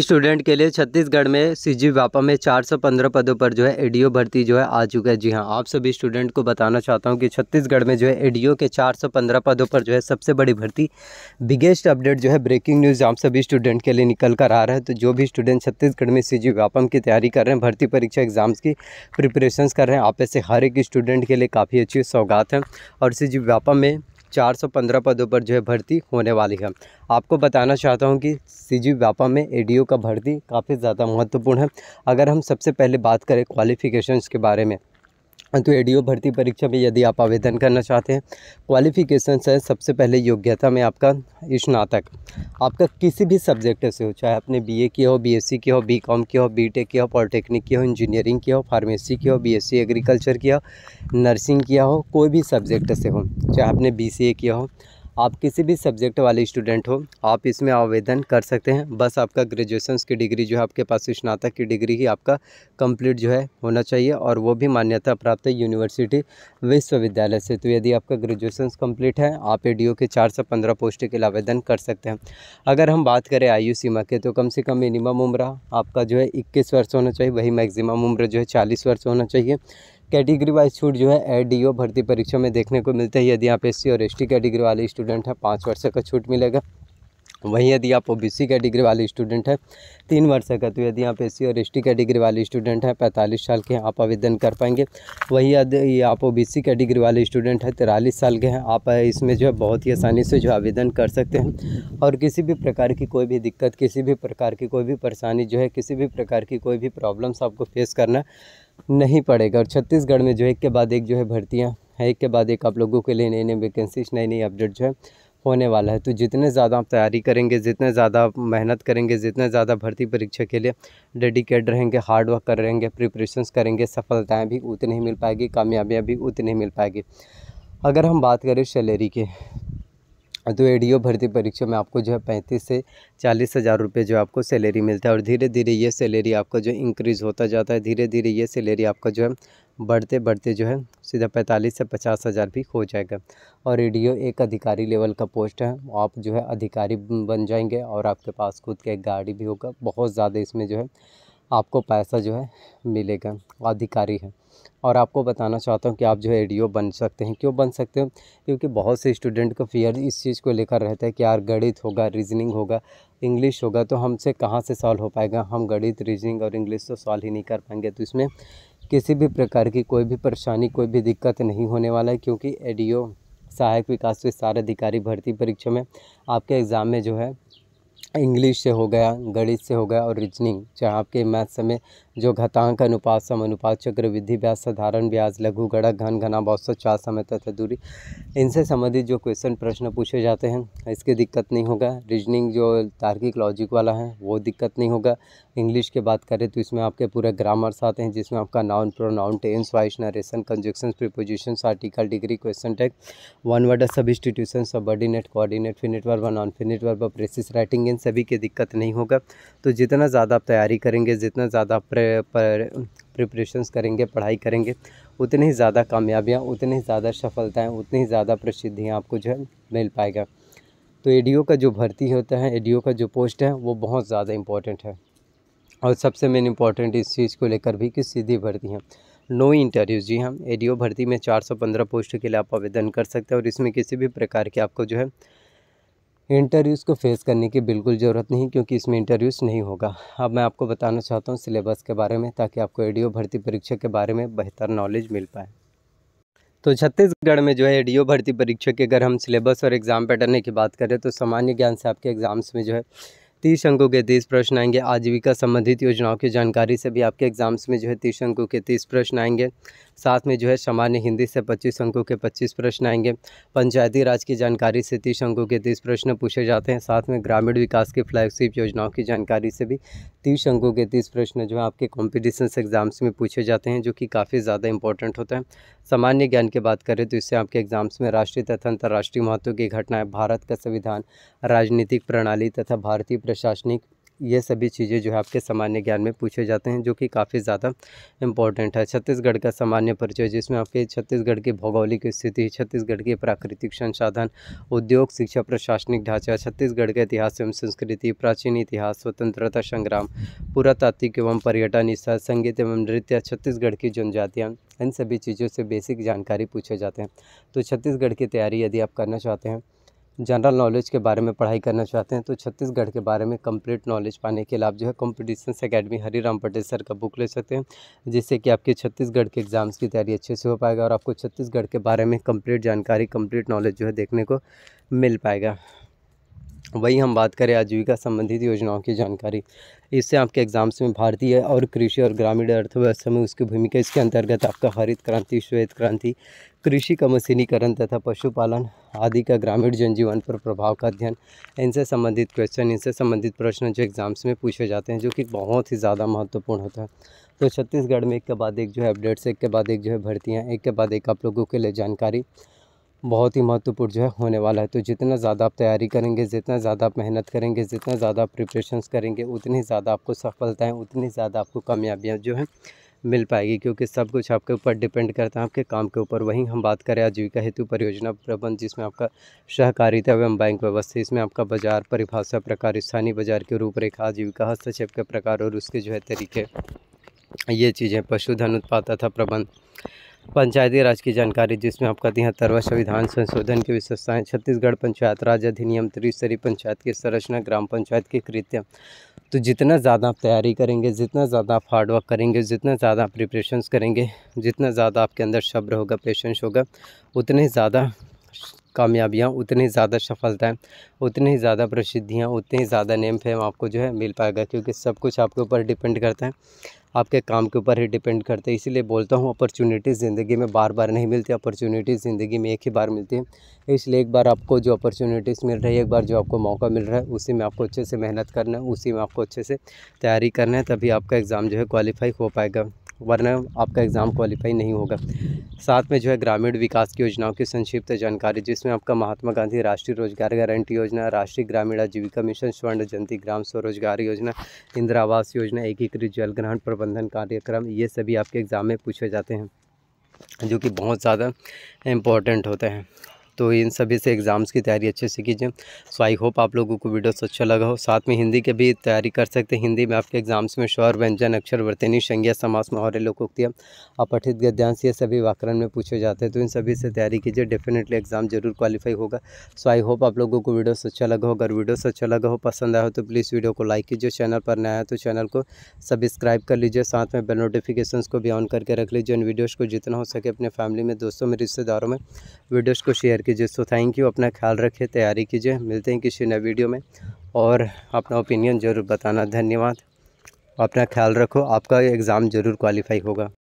student के लिए छत्तीसगढ़ में सी व्यापा में 415 पदों पर जो है एडीओ भर्ती जो है आ चुका है जी हाँ आप सभी स्टूडेंट को बताना चाहता हूँ कि छत्तीसगढ़ में जो है एडीओ के 415 पदों पर जो है सबसे बड़ी भर्ती बिगेस्ट अपडेट जो है ब्रेकिंग न्यूज़ आप सभी स्टूडेंट के लिए निकल कर आ रहा है तो जो भी स्टूडेंट छत्तीसगढ़ में सी व्यापम की तैयारी कर रहे हैं भर्ती परीक्षा एग्जाम्स की प्रिपरेशन कर रहे हैं आप ऐसे हर एक स्टूडेंट के लिए काफ़ी अच्छी सौगात है और सी व्यापम में 415 पदों पर जो है भर्ती होने वाली है आपको बताना चाहता हूं कि सी जी व्यापा में ए का भर्ती काफ़ी ज़्यादा महत्वपूर्ण है अगर हम सबसे पहले बात करें क्वालिफ़िकेशंस के बारे में तो एडीओ भर्ती परीक्षा में यदि आप आवेदन करना चाहते हैं क्वालिफ़िकेशन है सबसे पहले योग्यता में आपका स्नातक आपका किसी भी सब्जेक्ट से हो चाहे आपने बीए किया हो बीएससी की हो बीकॉम किया हो बीटेक किया हो पॉलिटेक्निक किया हो इंजीनियरिंग किया हो फार्मेसी किया हो बीएससी एग्रीकल्चर किया हो नर्सिंग किया हो कोई भी सब्जेक्ट से हो चाहे आपने बी किया हो आप किसी भी सब्जेक्ट वाले स्टूडेंट हो आप इसमें आवेदन कर सकते हैं बस आपका ग्रेजुएशन की डिग्री जो है आपके पास स्नातक की डिग्री ही आपका कंप्लीट जो है होना चाहिए और वो भी मान्यता प्राप्त है यूनिवर्सिटी विश्वविद्यालय से तो यदि आपका ग्रेजुएशन कंप्लीट है आप ए के चार से पंद्रह पोस्ट के लिए आवेदन कर सकते हैं अगर हम बात करें आयु सीमा के तो कम से कम मिनिमम उम्र आपका जो है इक्कीस वर्ष होना चाहिए वही मैगजिम उम्र जो है चालीस वर्ष होना चाहिए कैटेगरी वाइज छूट जो है ए डी ओ भर्ती परीक्षा में देखने को मिलते हैं यदि आप एस और एस कैटेगरी वाले स्टूडेंट हैं पाँच वर्ष का छूट मिलेगा वहीं यदि आप ओ बी सी कैटेगरी वाले स्टूडेंट हैं तीन वर्ष का तो यदि आप एस और एस कैटेगरी वाले स्टूडेंट हैं पैंतालीस साल के हैं आप आवेदन कर पाएंगे वहीं यदि आप ओ बी सी कैटेगरी वाले स्टूडेंट हैं तिरालीस साल के हैं आप इसमें जो है बहुत ही आसानी से जो आवेदन कर सकते हैं और किसी भी प्रकार की कोई भी दिक्कत किसी भी प्रकार की कोई भी परेशानी जो है किसी भी प्रकार की कोई भी प्रॉब्लम्स आपको फेस करना नहीं पड़ेगा और छत्तीसगढ़ में जो एक के बाद एक जो है भर्तियाँ हैं एक के बाद एक आप लोगों के लिए नई नई वैकेंसीज नई नई अपडेट जो है होने वाला है तो जितने ज़्यादा आप तैयारी करेंगे जितने ज़्यादा आप मेहनत करेंगे जितने ज़्यादा भर्ती परीक्षा के लिए डेडिकेट रहेंगे हार्ड वर्क करेंगे प्रिपरेशंस करेंगे सफलताएं भी उतनी ही मिल पाएगी कामयाबियां भी उतनी ही मिल पाएगी अगर हम बात करें सैलरी की तो ए डी ओ भर्ती परीक्षा में आपको जो है पैंतीस से चालीस हज़ार रुपये जो आपको सैलरी मिलता है और धीरे धीरे ये सैलरी आपका जो इंक्रीज़ होता जाता है धीरे धीरे ये सैलरी आपका जो है बढ़ते बढ़ते जो है सीधा पैंतालीस से पचास हज़ार भी हो जाएगा और रेडियो एक अधिकारी लेवल का पोस्ट है आप जो है अधिकारी बन जाएंगे और आपके पास खुद का एक गाड़ी भी होगा बहुत ज़्यादा इसमें जो है आपको पैसा जो है मिलेगा अधिकारी है और आपको बताना चाहता हूँ कि आप जो है ए बन सकते हैं क्यों बन सकते हो क्योंकि बहुत से स्टूडेंट का फियर इस चीज़ को लेकर रहता है कि यार गणित होगा रीजनिंग होगा इंग्लिश होगा तो हमसे कहाँ से सॉल्व हो पाएगा हम गणित रीजनिंग और इंग्लिश तो सॉल्व ही नहीं कर पाएंगे तो इसमें किसी भी प्रकार की कोई भी परेशानी कोई भी दिक्कत नहीं होने वाला है क्योंकि ए सहायक विकास विस्तार अधिकारी भर्ती परीक्षा में आपके एग्ज़ाम में जो है इंग्लिश से हो गया गणित से हो गया और रीजनिंग चाहे आपके मैथ समय जो घातांक अनुपात सम अनुपात चक्रवृद्धि ब्याज साधारण ब्याज लघु गणक घन घना औसत चार समय तथा दूरी इनसे संबंधित जो क्वेश्चन प्रश्न पूछे जाते हैं इसकी दिक्कत नहीं होगा रीजनिंग जो तार्किक लॉजिक वाला है वो दिक्कत नहीं होगा इंग्लिश की बात करें तो इसमें आपके पूरे ग्रामर्स आते हैं जिसमें आपका noun pronoun tense voice narration conjunction preposition article degree question tag one word substitution subordinate coordinate finite verb non finite verb precis writing इन सभी की दिक्कत नहीं होगा तो जितना ज़्यादा आप तैयारी करेंगे जितना ज़्यादा आप प्रिपरेशंस करेंगे पढ़ाई करेंगे उतनी ही ज़्यादा कामयाबियाँ उतनी ही ज़्यादा सफलताएँ उतनी ही ज़्यादा प्रसिद्धियाँ आपको जो है मिल पाएगा तो ए का जो भर्ती होता है ए का जो पोस्ट है वो बहुत ज़्यादा इम्पोर्टेंट है और सबसे मेन इम्पॉर्टेंट इस चीज़ को लेकर भी कि सीधी भर्ती है नो इंटरव्यू जी हाँ ए भर्ती में 415 पोस्ट के लिए आप आवेदन कर सकते हैं और इसमें किसी भी प्रकार के आपको जो है इंटरव्यूज़ को फेस करने की बिल्कुल ज़रूरत नहीं क्योंकि इसमें इंटरव्यूज़ नहीं होगा अब मैं आपको बताना चाहता हूँ सिलेबस के बारे में ताकि आपको ए भर्ती परीक्षा के बारे में बेहतर नॉलेज मिल पाए तो छत्तीसगढ़ में जो है एडीओ भर्ती परीक्षा के अगर हम सिलेबस और एग्ज़ाम पैटर्न की बात करें तो सामान्य ज्ञान से आपके एग्ज़ाम्स में जो है तीस अंकों के तीस प्रश्न आएंगे आजीविका संबंधित योजनाओं की जानकारी से भी आपके एग्जाम्स में जो है तीस अंकों के तीस प्रश्न आएंगे साथ में जो है सामान्य हिंदी से पच्चीस अंकों के पच्चीस प्रश्न आएंगे पंचायती राज की जानकारी से तीस अंकों के तीस प्रश्न पूछे जाते हैं साथ में ग्रामीण विकास की फ्लैगशिप योजनाओं की जानकारी से भी तीस अंकों के तीस प्रश्न जो है आपके कॉम्पिटिशन एग्ज़ाम्स में पूछे जाते हैं जो कि काफ़ी ज़्यादा इंपॉर्टेंट होते हैं सामान्य ज्ञान की बात करें तो इससे आपके एग्ज़ाम्स में राष्ट्रीय तथा अंतर्राष्ट्रीय महत्व की घटनाएँ भारत का संविधान राजनीतिक प्रणाली तथा भारतीय प्रशासनिक ये सभी चीज़ें जो है आपके सामान्य ज्ञान में पूछे जाते हैं जो कि काफ़ी ज़्यादा इंपॉर्टेंट है छत्तीसगढ़ का सामान्य परिचय जिसमें आपके छत्तीसगढ़ की भौगोलिक स्थिति छत्तीसगढ़ के प्राकृतिक संसाधन उद्योग शिक्षा प्रशासनिक ढांचा छत्तीसगढ़ का इतिहास एवं संस्कृति प्राचीन इतिहास स्वतंत्रता संग्राम पुरातात्विक एवं पर्यटन स्थल संगीत एवं नृत्य छत्तीसगढ़ की जनजातियाँ इन सभी चीज़ों से बेसिक जानकारी पूछे जाते हैं तो छत्तीसगढ़ की तैयारी यदि आप करना चाहते हैं जनरल नॉलेज के बारे में पढ़ाई करना चाहते हैं तो छत्तीसगढ़ के बारे में कंप्लीट नॉलेज पाने के लिए आप जो है competition academy Hariram Patel sir का बुक ले सकते हैं जिससे कि आपके छत्तीसगढ़ के एग्ज़ाम्स की तैयारी अच्छे से हो पाएगा और आपको छत्तीसगढ़ के बारे में कंप्लीट जानकारी कंप्लीट नॉलेज जो है देखने को मिल पाएगा वही हम बात करें आजीविका संबंधित योजनाओं की जानकारी इससे आपके एग्जाम्स में भारतीय और कृषि और ग्रामीण अर्थव्यवस्था में उसकी भूमिका इसके अंतर्गत आपका हरित क्रांति श्वेत क्रांति कृषि का मशीनीकरण तथा पशुपालन आदि का ग्रामीण जनजीवन पर प्रभाव का अध्ययन इनसे संबंधित क्वेश्चन इनसे संबंधित प्रश्न जो एग्ज़ाम्स में पूछे जाते हैं जो कि बहुत ही ज़्यादा महत्वपूर्ण होता है तो छत्तीसगढ़ में एक के बाद एक जो है अपडेट्स एक के बाद एक जो है भर्तियाँ एक के बाद एक आप लोगों के लिए जानकारी बहुत ही महत्वपूर्ण जो है होने वाला है तो जितना ज़्यादा आप तैयारी करेंगे जितना ज़्यादा आप मेहनत करेंगे जितना ज़्यादा प्रिपरेशंस करेंगे उतनी ज़्यादा आपको सफलताएँ उतनी ज़्यादा आपको कामयाबियाँ जो है मिल पाएगी क्योंकि सब कुछ आपके ऊपर डिपेंड करता है आपके काम के ऊपर वहीं हम बात करें आजीविका हेतु परियोजना प्रबंध जिसमें आपका सहकारिता एवं बैंक व्यवस्था इसमें आपका बाजार परिभाषा प्रकार स्थानीय बाजार के रूपरेखा आजीविका हस्तक्षेप के प्रकार और उसके जो है तरीके ये चीज़ें पशुधन उत्पाद तथा प्रबंध पंचायती राज की जानकारी जिसमें आपका तिहत्तरवा संविधान संशोधन की विशेषताएं छत्तीसगढ़ पंचायत राज अधिनियम त्रिस्तरीय पंचायत की संरचना ग्राम पंचायत की कृत्य तो जितना ज़्यादा आप तैयारी करेंगे जितना ज़्यादा आप हार्डवर्क करेंगे जितना ज़्यादा आप प्रिपरेशंस करेंगे जितना ज़्यादा आपके अंदर शब्र होगा पेशेंस होगा उतने ज़्यादा कामयाबियाँ उतनी ज़्यादा सफलताएँ उतनी ज़्यादा प्रसिद्धियाँ उतनी ज़्यादा नेम फेम आपको जो है मिल पाएगा क्योंकि सब कुछ आपके ऊपर डिपेंड करता है आपके काम के ऊपर ही डिपेंड करते हैं इसीलिए बोलता हूँ अपॉर्चुनिटीज़ ज़िंदगी में बार बार नहीं मिलती अपॉर्चुनिटीज़ ज़िंदगी में एक ही बार मिलती है इसलिए एक बार आपको जो अपॉर्चुनिटीज़ मिल रही है एक बार जो आपको मौका मिल रहा है उसी में आपको अच्छे से मेहनत करना है उसी में आपको अच्छे से तैयारी करना है तभी आपका एग्ज़ाम जो है क्वालिफाई हो पाएगा वरना आपका एग्ज़ाम क्वालिफाई नहीं होगा साथ में जो है ग्रामीण विकास की योजनाओं की संक्षिप्त जानकारी जिसमें आपका महात्मा गांधी राष्ट्रीय रोजगार गारंटी योजना राष्ट्रीय ग्रामीण आजीविका मिशन स्वर्ण जयंती ग्राम स्वरोजगार योजना इंदिरा आवास योजना एकीकृत जल ग्रहण प्रबंधन कार्यक्रम ये सभी आपके एग्ज़ाम में पूछे जाते हैं जो कि बहुत ज़्यादा इम्पोर्टेंट होते हैं तो इन सभी से एग्ज़ाम्स की तैयारी अच्छे से कीजिए सो आई होप आप लोगों को वीडियोस अच्छा लगा हो साथ में हिंदी के भी तैयारी कर सकते हैं हिंदी में आपके एग्ज़ाम्स में शौर व्यंजन अक्षर वर्तनी संज्ञा समास महारे लोकोक्तियाँ अपठित गद्यांश ये सभी व्याकरण में पूछे जाते हैं तो इन सभी से तैयारी कीजिए डेफिनेटली एग्ज़ाम जरूर क्वालिफाई होगा सो आई होप आप लोगों को वीडियोस अच्छा लगा हो अगर वीडियोस अच्छा लगा हो पसंद आया हो तो प्लीज़ वीडियो को लाइक कीजिए चैनल पर नया है तो चैनल को सब्सक्राइब कर लीजिए साथ में बेल नोटिफिकेशन को भी ऑन करके रख लीजिए इन वीडियोज़ को जितना हो सके अपने फैमिली में दोस्तों में रिश्तेदारों में वीडियोज़ को शेयर कीजिए कीजिए सो थैंक यू अपना ख्याल रखें तैयारी कीजिए मिलते हैं किसी नए वीडियो में और अपना ओपिनियन ज़रूर बताना धन्यवाद अपना ख्याल रखो आपका एग्ज़ाम ज़रूर क्वालिफाई होगा